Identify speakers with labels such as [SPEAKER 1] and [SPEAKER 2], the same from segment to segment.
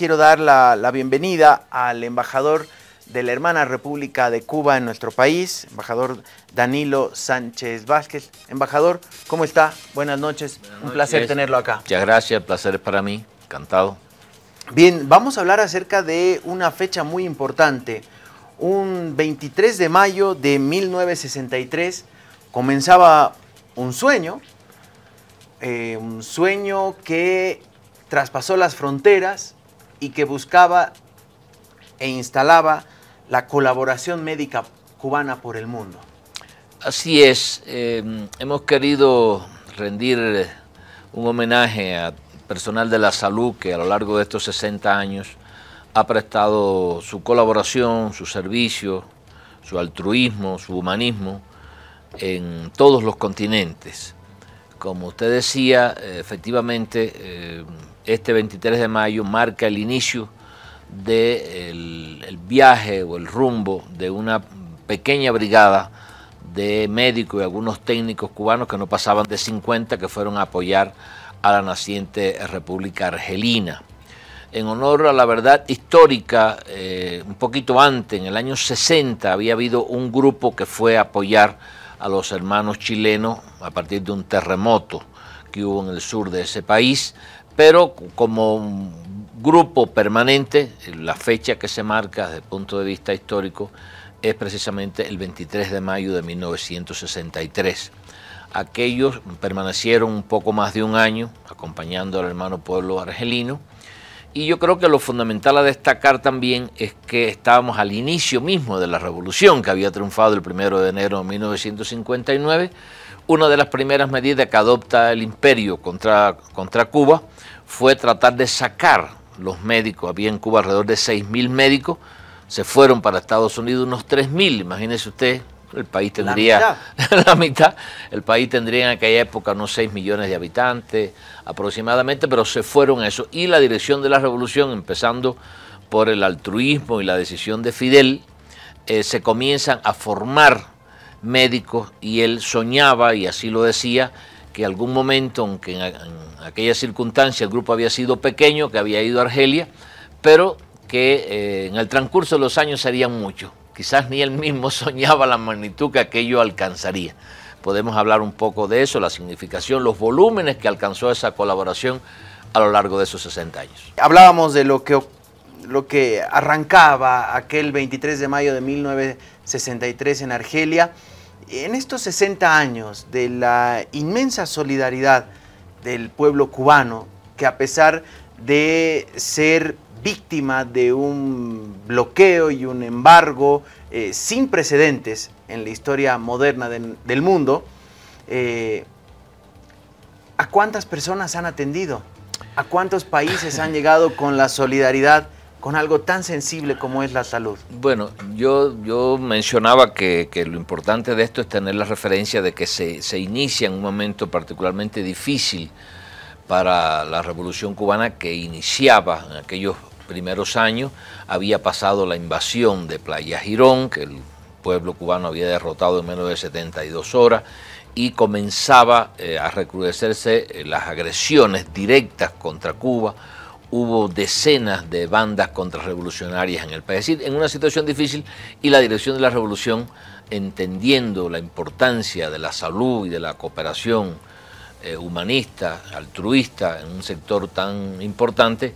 [SPEAKER 1] quiero dar la, bienvenida al embajador de la hermana República de Cuba en nuestro país, embajador Danilo Sánchez Vázquez. Embajador, ¿cómo está? Buenas noches, un placer tenerlo acá.
[SPEAKER 2] Ya gracias, placer es para mí, encantado.
[SPEAKER 1] Bien, vamos a hablar acerca de una fecha muy importante. Un 23 de mayo de 1963 comenzaba un sueño, eh, un sueño que traspasó las fronteras, y que buscaba e instalaba la colaboración médica cubana por el mundo.
[SPEAKER 2] Así es, em, hemos querido rendir eh, un homenaje al personal de la salud que a lo largo de estos 60 años ha prestado su colaboración, su servicio, su altruismo, su humanismo en todos los continentes. Como usted decía, eh, efectivamente, em, este 23 de mayo marca el inicio del viaje o el rumbo de una pequeña brigada de médicos y algunos técnicos cubanos que no pasaban de 50 que fueron a apoyar a la naciente República Argelina. En honor a la verdad histórica, eh, un poquito antes, en el año 60, había habido un grupo que fue a apoyar a los hermanos chilenos a partir de un terremoto que hubo en el sur de ese país pero como grupo permanente, la fecha que se marca desde el punto de vista histórico es precisamente el 23 de mayo de 1963. Aquellos permanecieron un poco más de un año acompañando al hermano pueblo argelino y yo creo que lo fundamental a destacar también es que estábamos al inicio mismo de la revolución que había triunfado el 1 de enero de 1959, una de las primeras medidas que adopta el imperio contra, contra Cuba, fue tratar de sacar los médicos. Había en Cuba alrededor de 6.000 médicos, se fueron para Estados Unidos unos 3.000, imagínese usted, el país tendría la mitad. el país tendría en aquella época unos 6 millones de habitantes aproximadamente, pero se fueron a eso. Y la dirección de la revolución, empezando por el altruismo y la decisión de Fidel, eh, se comienzan a formar médicos y él soñaba, y así lo decía, y algún momento, aunque en, aquella circunstancia el grupo había sido pequeño, que había ido a Argelia, pero que eh, en el transcurso de los años serían mucho. Quizás ni él mismo soñaba la magnitud que aquello alcanzaría. Podemos hablar un poco de eso, la significación, los volúmenes que alcanzó esa colaboración a lo largo de esos 60 años.
[SPEAKER 1] Hablábamos de lo que, lo que arrancaba aquel 23 de mayo de 1963 en Argelia. En estos 60 años de la inmensa solidaridad del pueblo cubano, que a pesar de ser víctima de un bloqueo y un embargo eh, sin precedentes en la historia moderna del mundo, eh, ¿a cuántas personas han atendido? ¿A cuántos países han llegado con la solidaridad con algo tan sensible como es la salud? Bueno, yo, yo
[SPEAKER 2] mencionaba que, lo importante de esto es tener la referencia de que se, inicia en un momento particularmente difícil para la revolución cubana que iniciaba en aquellos primeros años, había pasado la invasión de Playa Girón, que el pueblo cubano había derrotado en menos de 72 horas, y comenzaba eh, a recrudecerse eh, las agresiones directas contra Cuba, hubo decenas de bandas contrarrevolucionarias en el país, en una situación difícil y la dirección de la revolución, entendiendo la importancia de la salud y de la cooperación eh, humanista, altruista, en un sector tan importante,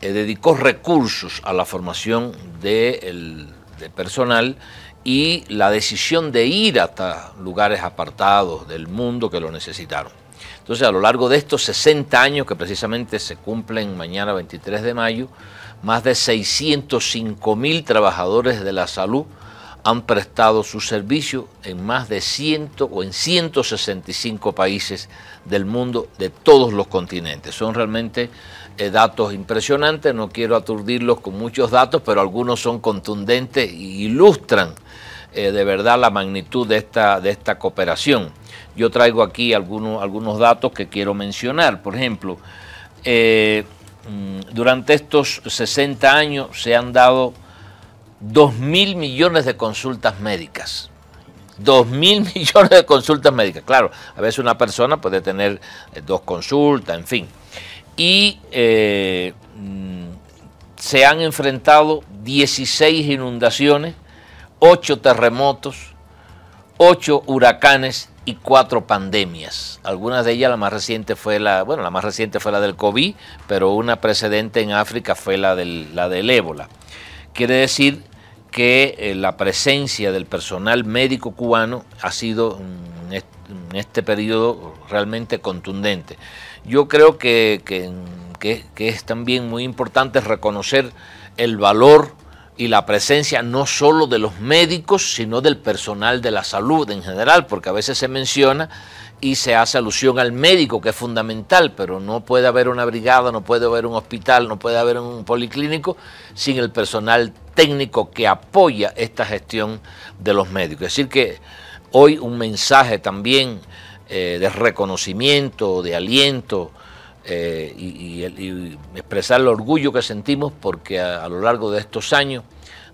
[SPEAKER 2] eh, dedicó recursos a la formación de, de personal y la decisión de ir hasta lugares apartados del mundo que lo necesitaron. Entonces, a lo largo de estos 60 años, que precisamente se cumplen mañana 23 de mayo, más de 605 mil trabajadores de la salud han prestado su servicio en más de 100 o en 165 países del mundo de todos los continentes. Son realmente eh, datos impresionantes, no quiero aturdirlos con muchos datos, pero algunos son contundentes e ilustran eh, de verdad la magnitud de esta, de esta cooperación. Yo traigo aquí algunos, algunos datos que quiero mencionar. Por ejemplo, eh, mm, durante estos 60 años se han dado 2 mil millones de consultas médicas. 2 mil millones de consultas médicas. Claro, a veces una persona puede tener eh, dos consultas, en fin. Y eh, mm, se han enfrentado 16 inundaciones, 8 terremotos, 8 huracanes y cuatro pandemias. Algunas de ellas, la más reciente fue la, bueno, la más reciente fue la del COVID, pero una precedente en África fue la del, la del ébola. Quiere decir que eh, la presencia del personal médico cubano ha sido en este, periodo realmente contundente. Yo creo que es también muy importante reconocer el valor y la presencia no solo de los médicos, sino del personal de la salud en general, porque a veces se menciona y se hace alusión al médico, que es fundamental, pero no puede haber una brigada, no puede haber un hospital, no puede haber un policlínico sin el personal técnico que apoya esta gestión de los médicos. Es decir, que hoy un mensaje también eh, de reconocimiento, de aliento, eh, y, expresar el orgullo que sentimos porque a, lo largo de estos años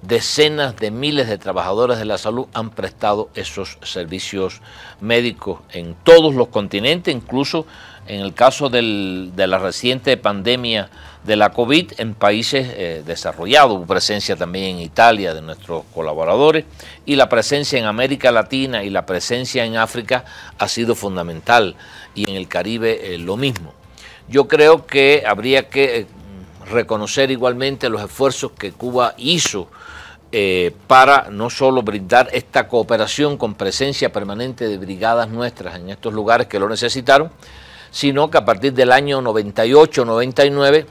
[SPEAKER 2] decenas de miles de trabajadores de la salud han prestado esos servicios médicos en todos los continentes, incluso en el caso de la reciente pandemia de la COVID en países eh, desarrollados, presencia también en Italia de nuestros colaboradores y la presencia en América Latina y la presencia en África ha sido fundamental y en el Caribe eh, lo mismo. Yo creo que habría que eh, reconocer igualmente los esfuerzos que Cuba hizo eh, para no solo brindar esta cooperación con presencia permanente de brigadas nuestras en estos lugares que lo necesitaron, sino que a partir del año 98-99,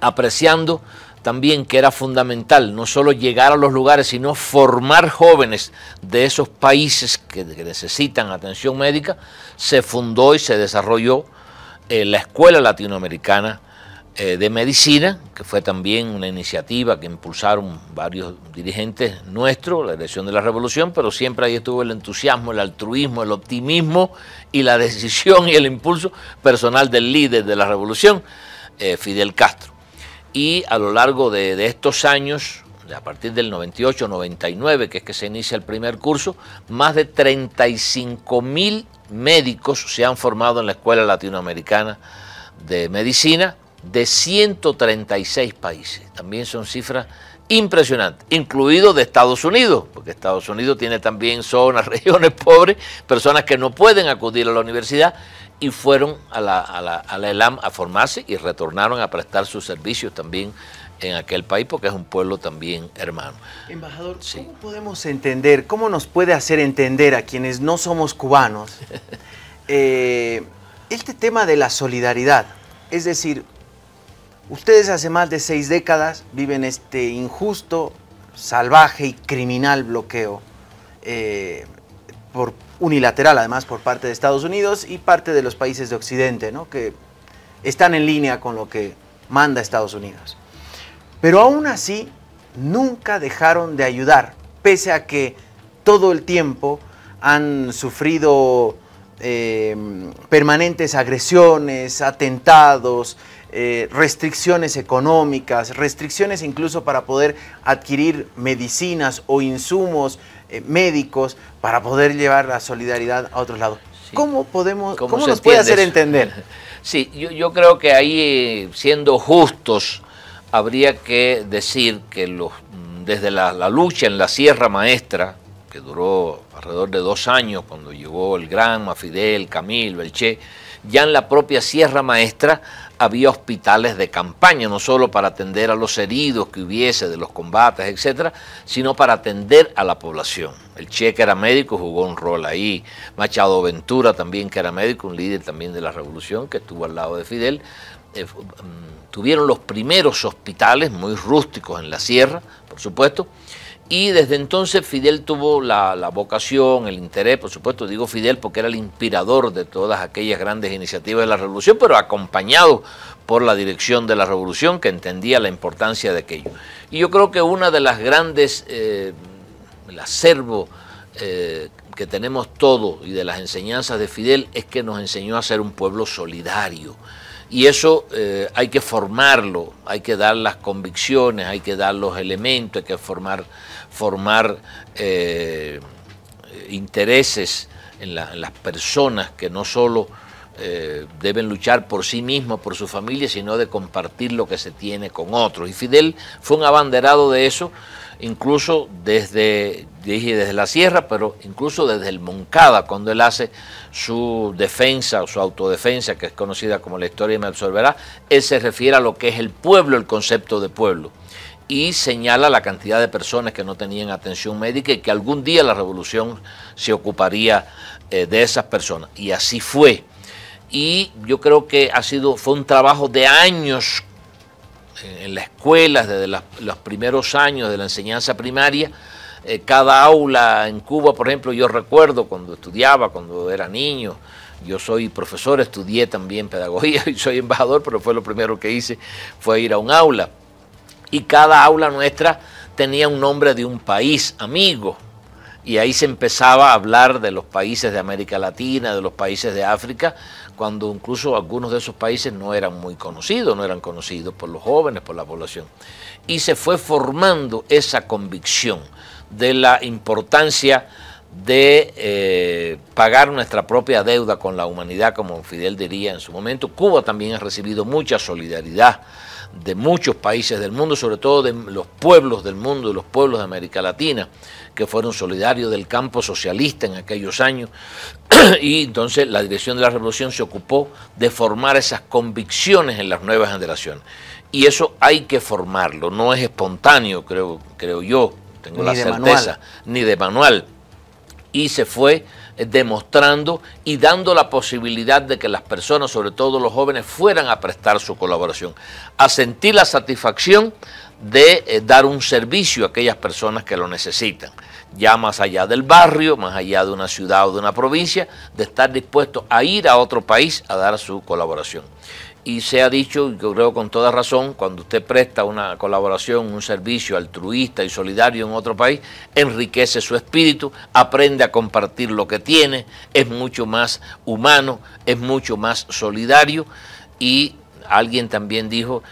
[SPEAKER 2] apreciando también que era fundamental no solo llegar a los lugares, sino formar jóvenes de esos países que necesitan atención médica, se fundó y se desarrolló eh, la Escuela Latinoamericana eh, de Medicina, que fue también una iniciativa que impulsaron varios dirigentes nuestros, la dirección de la revolución, pero siempre ahí estuvo el entusiasmo, el altruismo, el optimismo y la decisión y el impulso personal del líder de la revolución, eh, Fidel Castro. Y a lo largo de, de estos años, a partir del 98-99, que es que se inicia el primer curso, más de 35 mil médicos se han formado en la Escuela Latinoamericana de Medicina de 136 países. También son cifras impresionantes, incluido de Estados Unidos, porque Estados Unidos tiene también zonas, regiones pobres, personas que no pueden acudir a la universidad y fueron a la, a a la ELAM a formarse y retornaron a prestar sus servicios también en aquel país porque es un pueblo también hermano.
[SPEAKER 1] Embajador, ¿cómo podemos entender, cómo nos puede hacer entender a quienes no somos cubanos eh, este tema de la solidaridad? Es decir, ustedes hace más de seis décadas viven este injusto, salvaje y criminal bloqueo, eh, por, unilateral además por parte de Estados Unidos y parte de los países de Occidente, ¿no? que están en línea con lo que manda Estados Unidos. Pero aún así, nunca dejaron de ayudar, pese a que todo el tiempo han sufrido em, permanentes agresiones, atentados, eh, restricciones económicas, restricciones incluso para poder adquirir medicinas o insumos eh, médicos para poder llevar la solidaridad a otros lados. ¿Cómo podemos, cómo, nos puede hacer entender?
[SPEAKER 2] Sí, yo, yo, creo que ahí, eh, siendo justos, habría que decir que los, desde la, lucha en la Sierra Maestra, que duró alrededor de dos años, cuando llegó el Gran, Fidel, Camilo, el Che, ya en la propia Sierra Maestra había hospitales de campaña, no solo para atender a los heridos que hubiese de los combates, etcétera, sino para atender a la población. El Che, que era médico, jugó un rol ahí. Machado Ventura, también que era médico, un líder también de la revolución, que estuvo al lado de Fidel, eh, mm, tuvieron los primeros hospitales, muy rústicos en la sierra, por supuesto, y desde entonces Fidel tuvo la, vocación, el interés, por supuesto, digo Fidel porque era el inspirador de todas aquellas grandes iniciativas de la revolución, pero acompañado por la dirección de la revolución que entendía la importancia de aquello. Y yo creo que una de las grandes, eh, el acervo eh, que tenemos todos y de las enseñanzas de Fidel es que nos enseñó a ser un pueblo solidario. Y eso eh, hay que formarlo, hay que dar las convicciones, hay que dar los elementos, hay que formar, formar eh, intereses en, las personas que no solo eh, deben luchar por sí mismos, por su familia, sino de compartir lo que se tiene con otros. Y Fidel fue un abanderado de eso incluso desde, dije desde la sierra, pero incluso desde el Moncada, cuando él hace su defensa su autodefensa, que es conocida como la historia y me absorberá, él se refiere a lo que es el pueblo, el concepto de pueblo, y señala la cantidad de personas que no tenían atención médica y que algún día la revolución se ocuparía eh, de esas personas. Y así fue. Y yo creo que ha sido, fue un trabajo de años en la escuela, desde los primeros años de la enseñanza primaria, eh, cada aula en Cuba, por ejemplo, yo recuerdo cuando estudiaba, cuando era niño, yo soy profesor, estudié también pedagogía y soy embajador, pero fue lo primero que hice, fue ir a un aula. Y cada aula nuestra tenía un nombre de un país amigo. Y ahí se empezaba a hablar de los países de América Latina, de los países de África, cuando incluso algunos de esos países no eran muy conocidos, no eran conocidos por los jóvenes, por la población. Y se fue formando esa convicción de la importancia de eh, pagar nuestra propia deuda con la humanidad, como Fidel diría en su momento. Cuba también ha recibido mucha solidaridad de muchos países del mundo, sobre todo de los pueblos del mundo, de los pueblos de América Latina, que fueron solidarios del campo socialista en aquellos años. y entonces la dirección de la revolución se ocupó de formar esas convicciones en las nuevas generaciones. Y eso hay que formarlo, no es espontáneo, creo, creo yo, tengo la certeza, ni de manual y se fue eh, demostrando y dando la posibilidad de que las personas, sobre todo los jóvenes, fueran a prestar su colaboración, a sentir la satisfacción de eh, dar un servicio a aquellas personas que lo necesitan, ya más allá del barrio, más allá de una ciudad o de una provincia, de estar dispuesto a ir a otro país a dar su colaboración y se ha dicho, y yo creo con toda razón, cuando usted presta una colaboración, un servicio altruista y solidario en otro país, enriquece su espíritu, aprende a compartir lo que tiene, es mucho más humano, es mucho más solidario y alguien también dijo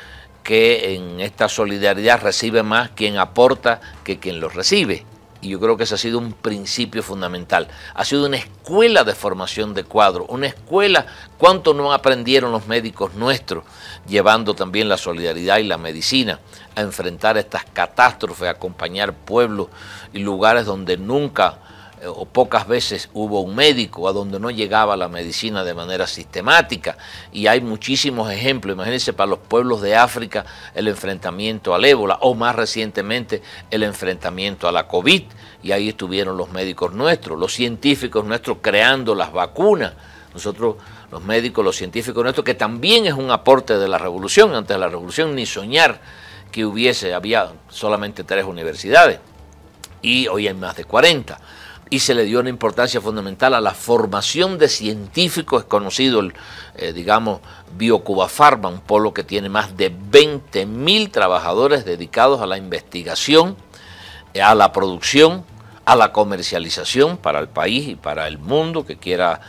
[SPEAKER 2] que en esta solidaridad recibe más quien aporta que quien lo recibe y yo creo que ese ha sido un principio fundamental. Ha sido una escuela de formación de cuadros, una escuela cuánto no aprendieron los médicos nuestros, llevando también la solidaridad y la medicina a enfrentar estas catástrofes, a acompañar pueblos y lugares donde nunca o pocas veces hubo un médico a donde no llegaba la medicina de manera sistemática y hay muchísimos ejemplos, imagínense para los pueblos de África el enfrentamiento al ébola o más recientemente el enfrentamiento a la COVID y ahí estuvieron los médicos nuestros, los científicos nuestros creando las vacunas, nosotros los médicos, los científicos nuestros, que también es un aporte de la revolución, antes de la revolución ni soñar que hubiese, había solamente tres universidades y hoy hay más de 40 y se le dio una importancia fundamental a la formación de científicos. Es conocido, el, eh, digamos, Biocuba Pharma, un polo que tiene más de 20.000 trabajadores dedicados a la investigación, eh, a la producción, a la comercialización para el país y para el mundo que quiera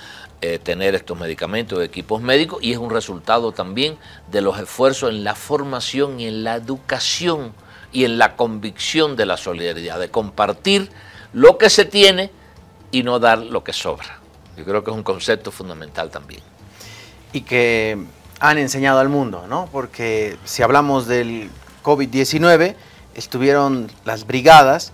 [SPEAKER 2] eh, tener estos medicamentos, equipos médicos, y es un resultado también de los esfuerzos en la formación y en la educación y en la convicción de la solidaridad, de compartir lo que se tiene y no dar lo que sobra. Yo creo que es un concepto fundamental también.
[SPEAKER 1] Y que han enseñado al mundo, ¿no? Porque si hablamos del COVID-19, estuvieron las brigadas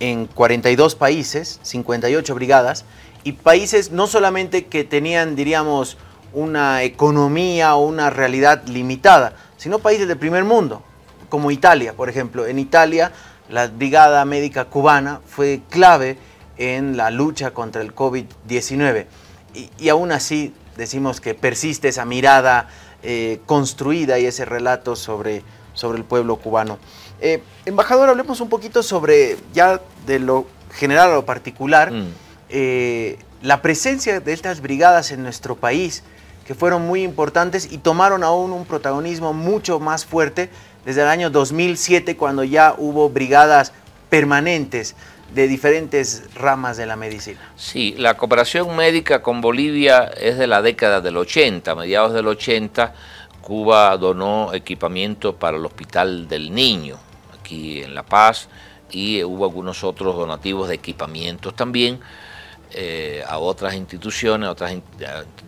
[SPEAKER 1] en 42 países, 58 brigadas, y países no solamente que tenían, diríamos, una economía o una realidad limitada, sino países del primer mundo, como Italia, por ejemplo. En Italia la Brigada Médica Cubana fue clave en la lucha contra el COVID-19 y, aún así decimos que persiste esa mirada eh, construida y ese relato sobre, sobre el pueblo cubano. Eh, embajador, hablemos un poquito sobre, ya de lo general a lo particular, mm. eh, la presencia de estas brigadas en nuestro país, que fueron muy importantes y tomaron aún un protagonismo mucho más fuerte desde el año 2007 cuando ya hubo brigadas permanentes de diferentes ramas de la medicina.
[SPEAKER 2] Sí, la cooperación médica con Bolivia es de la década del 80, mediados del 80, Cuba donó equipamiento para el Hospital del Niño, aquí en La Paz, y hubo algunos otros donativos de equipamientos también eh, a otras instituciones, a otras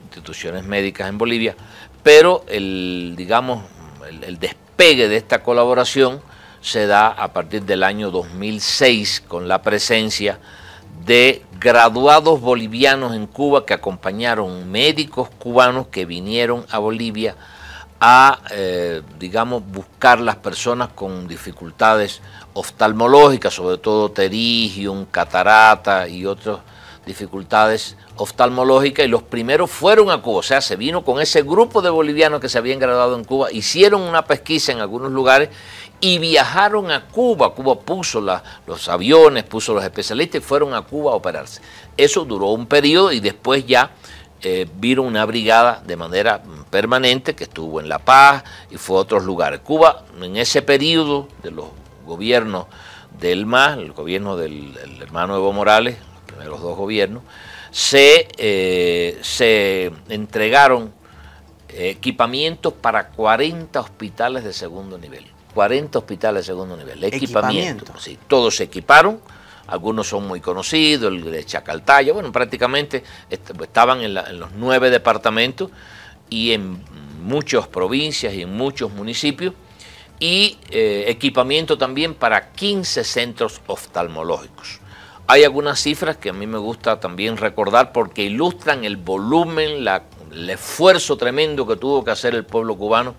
[SPEAKER 2] instituciones médicas en Bolivia, pero el, digamos, el, despegue de esta colaboración se da a partir del año 2006 con la presencia de graduados bolivianos en Cuba que acompañaron médicos cubanos que vinieron a Bolivia a, eh, digamos, buscar las personas con dificultades oftalmológicas, sobre todo terigium, catarata y otros dificultades oftalmológicas y los primeros fueron a Cuba, o sea, se vino con ese grupo de bolivianos que se habían graduado en Cuba, hicieron una pesquisa en algunos lugares y viajaron a Cuba. Cuba puso los aviones, puso los especialistas y fueron a Cuba a operarse. Eso duró un periodo y después ya eh, vieron una brigada de manera permanente que estuvo en La Paz y fue a otros lugares. Cuba en ese periodo de los gobiernos del MAS, el gobierno del hermano Evo Morales, de los dos gobiernos, se, eh, entregaron eh, equipamientos para 40 hospitales de segundo nivel. 40 hospitales de segundo nivel. Equipamiento. Sí, todos se equiparon. Algunos son muy conocidos, el de Chacaltaya, bueno, prácticamente estaban en, los nueve departamentos y en muchas provincias y en muchos municipios y eh, equipamiento también para 15 centros oftalmológicos. Hay algunas cifras que a mí me gusta también recordar porque ilustran el volumen, el esfuerzo tremendo que tuvo que hacer el pueblo cubano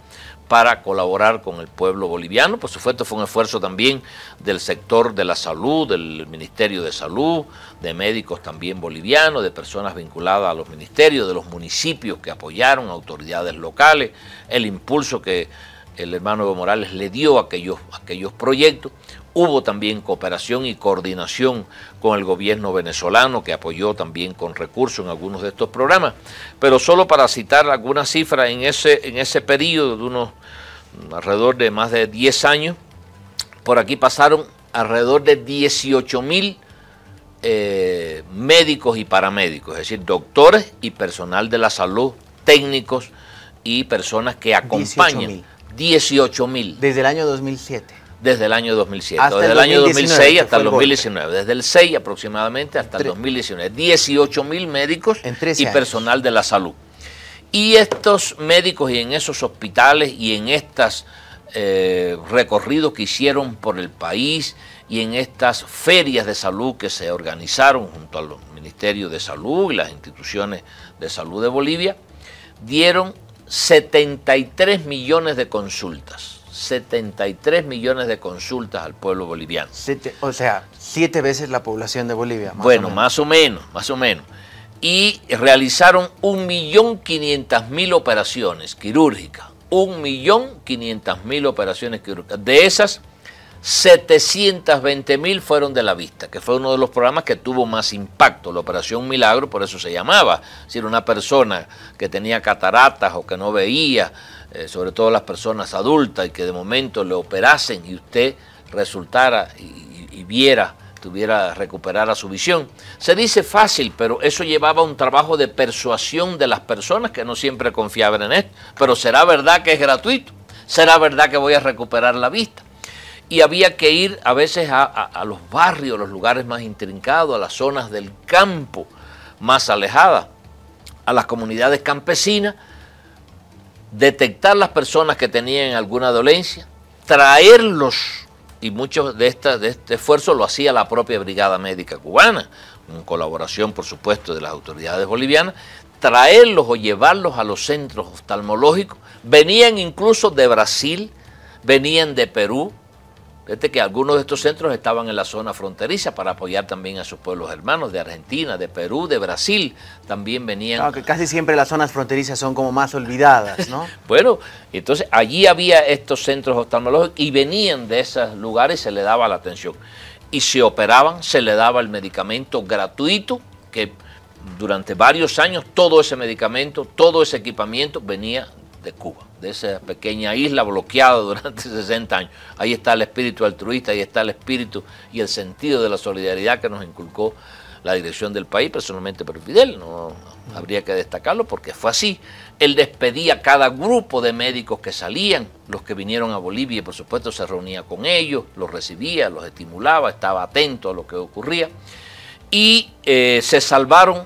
[SPEAKER 2] para colaborar con el pueblo boliviano. Por supuesto fue un esfuerzo también del sector de la salud, del Ministerio de Salud, de médicos también bolivianos, de personas vinculadas a los ministerios, de los municipios que apoyaron, autoridades locales, el impulso que el hermano Evo Morales le dio aquellos, a aquellos proyectos. Hubo también cooperación y coordinación con el gobierno venezolano, que apoyó también con recursos en algunos de estos programas. Pero solo para citar algunas cifras, en ese, en ese periodo de unos alrededor de más de 10 años, por aquí pasaron alrededor de 18 mil eh, médicos y paramédicos, es decir, doctores y personal de la salud, técnicos y personas que acompañan. 18 mil. Desde el año 2007. Desde el año 2007, desde el, año 2006 hasta el 2019, desde el 6 aproximadamente hasta el 2019. 18 mil médicos y personal de la salud. Y estos médicos y en esos hospitales y en estos eh, recorridos que hicieron por el país y en estas ferias de salud que se organizaron junto al Ministerio de Salud y las instituciones de salud de Bolivia, dieron 73 millones de consultas 73 millones de consultas al pueblo boliviano. o sea,
[SPEAKER 1] siete veces la población de Bolivia. bueno,
[SPEAKER 2] más o menos, más o menos. Y realizaron 1.500.000 operaciones quirúrgicas. 1.500.000 operaciones quirúrgicas. De esas, 720.000 fueron de la vista, que fue uno de los programas que tuvo más impacto, la Operación Milagro, por eso se llamaba. Es decir, una persona que tenía cataratas o que no veía eh, sobre todo las personas adultas, y que de momento le operasen y usted resultara y, viera, tuviera, recuperara su visión. Se dice fácil, pero eso llevaba un trabajo de persuasión de las personas que no siempre confiaban en esto. Pero será verdad que es gratuito, será verdad que voy a recuperar la vista y había que ir a veces a, a, los barrios, los lugares más intrincados, a las zonas del campo más alejadas, a las comunidades campesinas, detectar las personas que tenían alguna dolencia, traerlos, y muchos de, de este esfuerzo lo hacía la propia Brigada Médica Cubana, en colaboración, por supuesto, de las autoridades bolivianas, traerlos o llevarlos a los centros oftalmológicos. Venían incluso de Brasil, venían de Perú, Fíjate que algunos de estos centros estaban en la zona fronteriza para apoyar también a sus pueblos hermanos de Argentina, de Perú, de Brasil, también venían. Claro,
[SPEAKER 1] que casi siempre las zonas fronterizas son como más olvidadas, ¿no?
[SPEAKER 2] bueno, entonces allí había estos centros oftalmológicos y venían de esos lugares y se le daba la atención. Y se operaban, se le daba el medicamento gratuito, que durante varios años todo ese medicamento, todo ese equipamiento venía de Cuba, de esa pequeña isla bloqueada durante 60 años. Ahí está el espíritu altruista, ahí está el espíritu y el sentido de la solidaridad que nos inculcó la dirección del país, personalmente por Fidel, no habría que destacarlo porque fue así. Él despedía a cada grupo de médicos que salían, los que vinieron a Bolivia, y por supuesto, se reunía con ellos, los recibía, los estimulaba, estaba atento a lo que ocurría. Y eh, se salvaron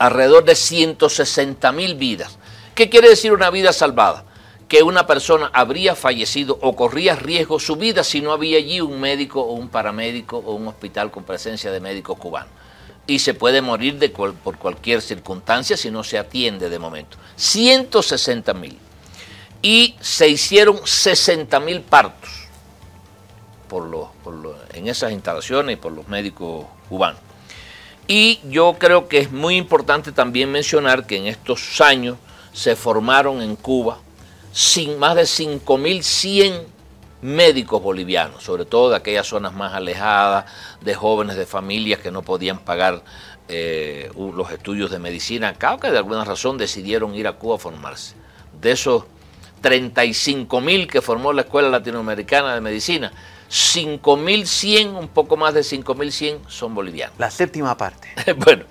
[SPEAKER 2] alrededor de 160.000 mil vidas. ¿Qué quiere decir una vida salvada? Que una persona habría fallecido o corría riesgo su vida si no había allí un médico o un paramédico o un hospital con presencia de médicos cubanos. Y se puede morir de por cualquier circunstancia si no se atiende de momento. 160 mil. Y se hicieron 60 mil partos en esas instalaciones y por los médicos cubanos. Y yo creo que es muy importante también mencionar que en estos años se formaron en Cuba, sin más de 5.100 médicos bolivianos, sobre todo de aquellas zonas más alejadas, de jóvenes, de familias que no podían pagar eh, los estudios de medicina acá, que de alguna razón decidieron ir a Cuba a formarse. De esos 35.000 que formó la Escuela Latinoamericana de Medicina, 5.100, un poco más de 5.100 son bolivianos. La séptima parte. bueno,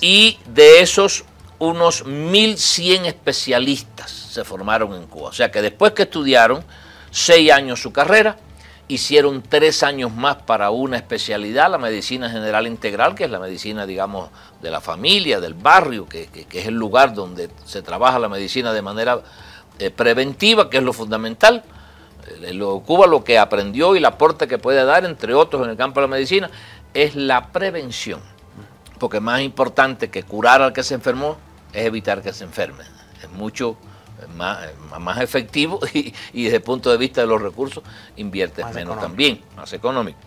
[SPEAKER 2] y de esos unos 1.100 especialistas se formaron en Cuba. O sea que después que estudiaron seis años su carrera, hicieron tres años más para una especialidad, la medicina general integral, que es la medicina, digamos, de la familia, del barrio, que, es el lugar donde se trabaja la medicina de manera eh, preventiva, que es lo fundamental. Cuba lo que aprendió y el aporte que puede dar, entre otros, en el campo de la medicina, es la prevención. Porque más importante que curar al que se enfermó es evitar que se enfermen. Es mucho más, más efectivo y, desde el punto de vista de los recursos inviertes menos también, más económico.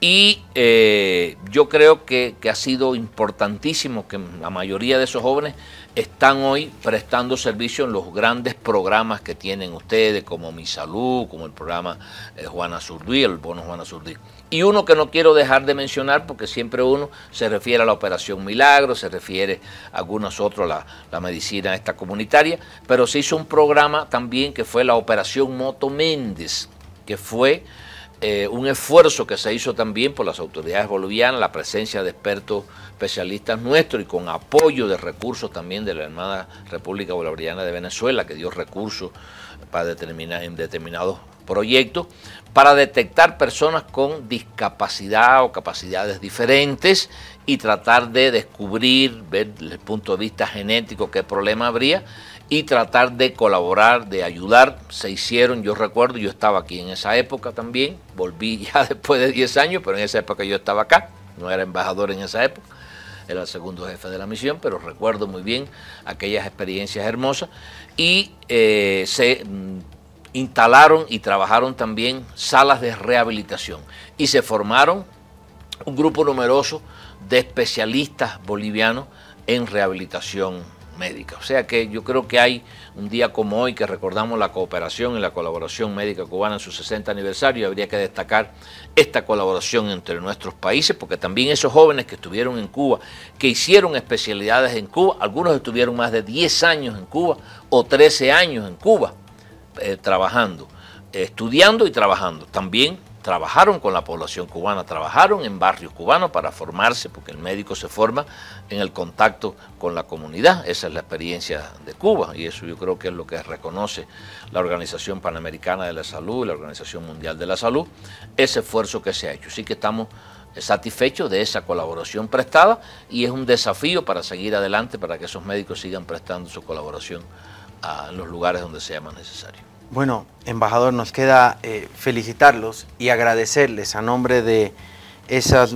[SPEAKER 2] Y eh, yo creo que, ha sido importantísimo que la mayoría de esos jóvenes están hoy prestando servicio en los grandes programas que tienen ustedes, como Mi Salud, como el programa eh, Juana Zurduy, el bono Juana Zurduy y uno que no quiero dejar de mencionar porque siempre uno se refiere a la operación Milagro, se refiere a algunos otros, la, la medicina esta comunitaria, pero se hizo un programa también que fue la operación Moto Méndez, que fue eh, un esfuerzo que se hizo también por las autoridades bolivianas, la presencia de expertos especialistas nuestros y con apoyo de recursos también de la Armada República Bolivariana de Venezuela, que dio recursos para determinar, en determinados proyecto para detectar personas con discapacidad o capacidades diferentes y tratar de descubrir, ver desde el punto de vista genético qué problema habría y tratar de colaborar, de ayudar. Se hicieron, yo recuerdo, yo estaba aquí en esa época también, volví ya después de 10 años, pero en esa época yo estaba acá, no era embajador en esa época era el segundo jefe de la misión, pero recuerdo muy bien aquellas experiencias hermosas y eh, se mm, instalaron y trabajaron también salas de rehabilitación y se formaron un grupo numeroso de especialistas bolivianos en rehabilitación médica. O sea que yo creo que hay un día como hoy que recordamos la cooperación y la colaboración médica cubana en su 60 aniversario y habría que destacar esta colaboración entre nuestros países porque también esos jóvenes que estuvieron en Cuba, que hicieron especialidades en Cuba, algunos estuvieron más de 10 años en Cuba o 13 años en Cuba eh, trabajando, estudiando y trabajando. También trabajaron con la población cubana, trabajaron en barrios cubanos para formarse, porque el médico se forma en el contacto con la comunidad. Esa es la experiencia de Cuba y eso yo creo que es lo que reconoce la Organización Panamericana de la Salud, y la Organización Mundial de la Salud, ese esfuerzo que se ha hecho. Así que estamos eh, satisfechos de esa colaboración prestada y es un desafío para seguir adelante, para que esos médicos sigan prestando su colaboración a los lugares donde sea más necesario.
[SPEAKER 1] Bueno, embajador, nos queda eh, felicitarlos y agradecerles a nombre de esas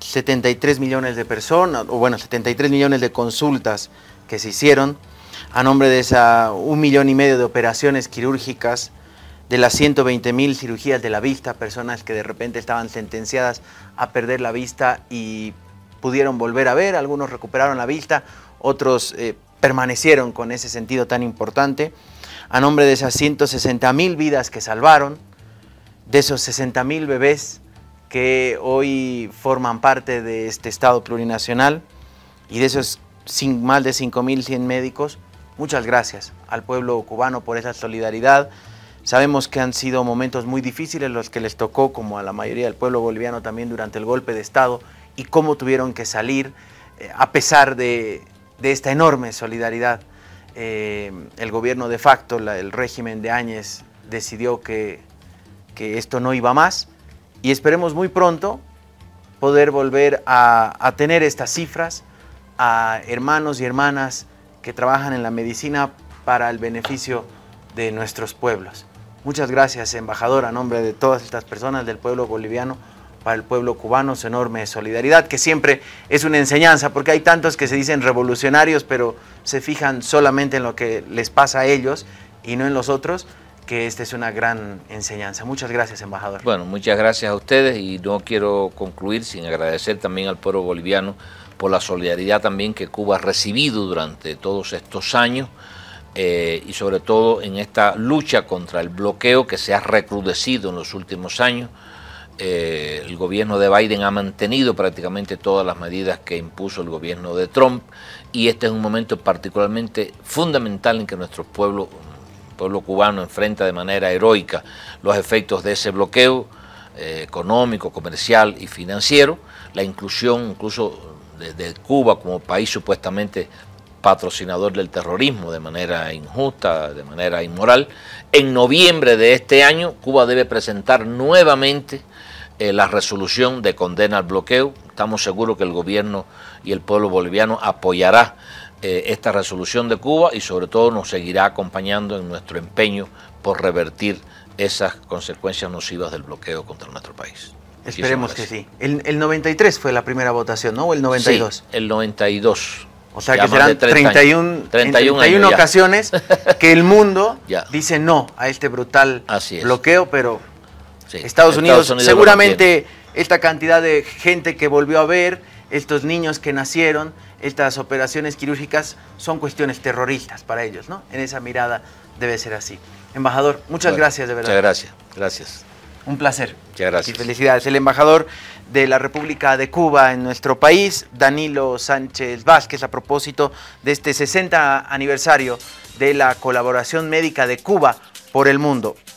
[SPEAKER 1] 73 millones de personas, o bueno, 73 millones de consultas que se hicieron, a nombre de esa un millón y medio de operaciones quirúrgicas, de las 120 mil cirugías de la vista, personas que de repente estaban sentenciadas a perder la vista y pudieron volver a ver, algunos recuperaron la vista, otros eh, permanecieron con ese sentido tan importante, a nombre de esas 160 mil vidas que salvaron, de esos 60 mil bebés que hoy forman parte de este Estado plurinacional y de esos más de 5.100 médicos, muchas gracias al pueblo cubano por esa solidaridad. Sabemos que han sido momentos muy difíciles los que les tocó, como a la mayoría del pueblo boliviano también durante el golpe de Estado, y cómo tuvieron que salir eh, a pesar de de esta enorme solidaridad. Eh, el gobierno de facto, el régimen de Áñez, decidió que, esto no iba más y esperemos muy pronto poder volver a, tener estas cifras a hermanos y hermanas que trabajan en la medicina para el beneficio de nuestros pueblos. Muchas gracias, embajadora, a nombre de todas estas personas del pueblo boliviano para el pueblo cubano, su enorme solidaridad, que siempre es una enseñanza, porque hay tantos que se dicen revolucionarios, pero se fijan solamente en lo que les pasa a ellos y no en los otros, que esta es una gran enseñanza. Muchas gracias, embajador.
[SPEAKER 2] Bueno, muchas gracias a ustedes y no quiero concluir sin agradecer también al pueblo boliviano por la solidaridad también que Cuba ha recibido durante todos estos años. Eh, y sobre todo en esta lucha contra el bloqueo que se ha recrudecido en los últimos años. Eh, el gobierno de Biden ha mantenido prácticamente todas las medidas que impuso el gobierno de Trump y este es un momento particularmente fundamental en que nuestro pueblo, pueblo cubano enfrenta de manera heroica los efectos de ese bloqueo eh, económico, comercial y financiero, la inclusión incluso de Cuba como país supuestamente patrocinador del terrorismo de manera injusta, de manera inmoral. En noviembre de este año, Cuba debe presentar nuevamente eh, la resolución de condena al bloqueo. Estamos seguros que el gobierno y el pueblo boliviano apoyará eh, esta resolución de Cuba y sobre todo nos seguirá acompañando en nuestro empeño por revertir esas consecuencias nocivas del bloqueo contra nuestro país.
[SPEAKER 1] Esperemos que sí. El, 93 fue la primera votación, ¿no? ¿O el 92?
[SPEAKER 2] el 92. O sea que serán 31, 31, ocasiones
[SPEAKER 1] que el mundo dice no a este brutal bloqueo, pero Estados, Unidos, seguramente esta cantidad de gente que volvió a ver, estos niños que nacieron, estas operaciones quirúrgicas son cuestiones terroristas para ellos, ¿no? En esa mirada debe ser así. Embajador, muchas gracias de verdad. Muchas gracias, gracias. Un placer. Muchas gracias. Y felicidades. El embajador de la República de Cuba en nuestro país, Danilo Sánchez Vázquez, a propósito de este 60 aniversario de la colaboración médica de Cuba por el mundo.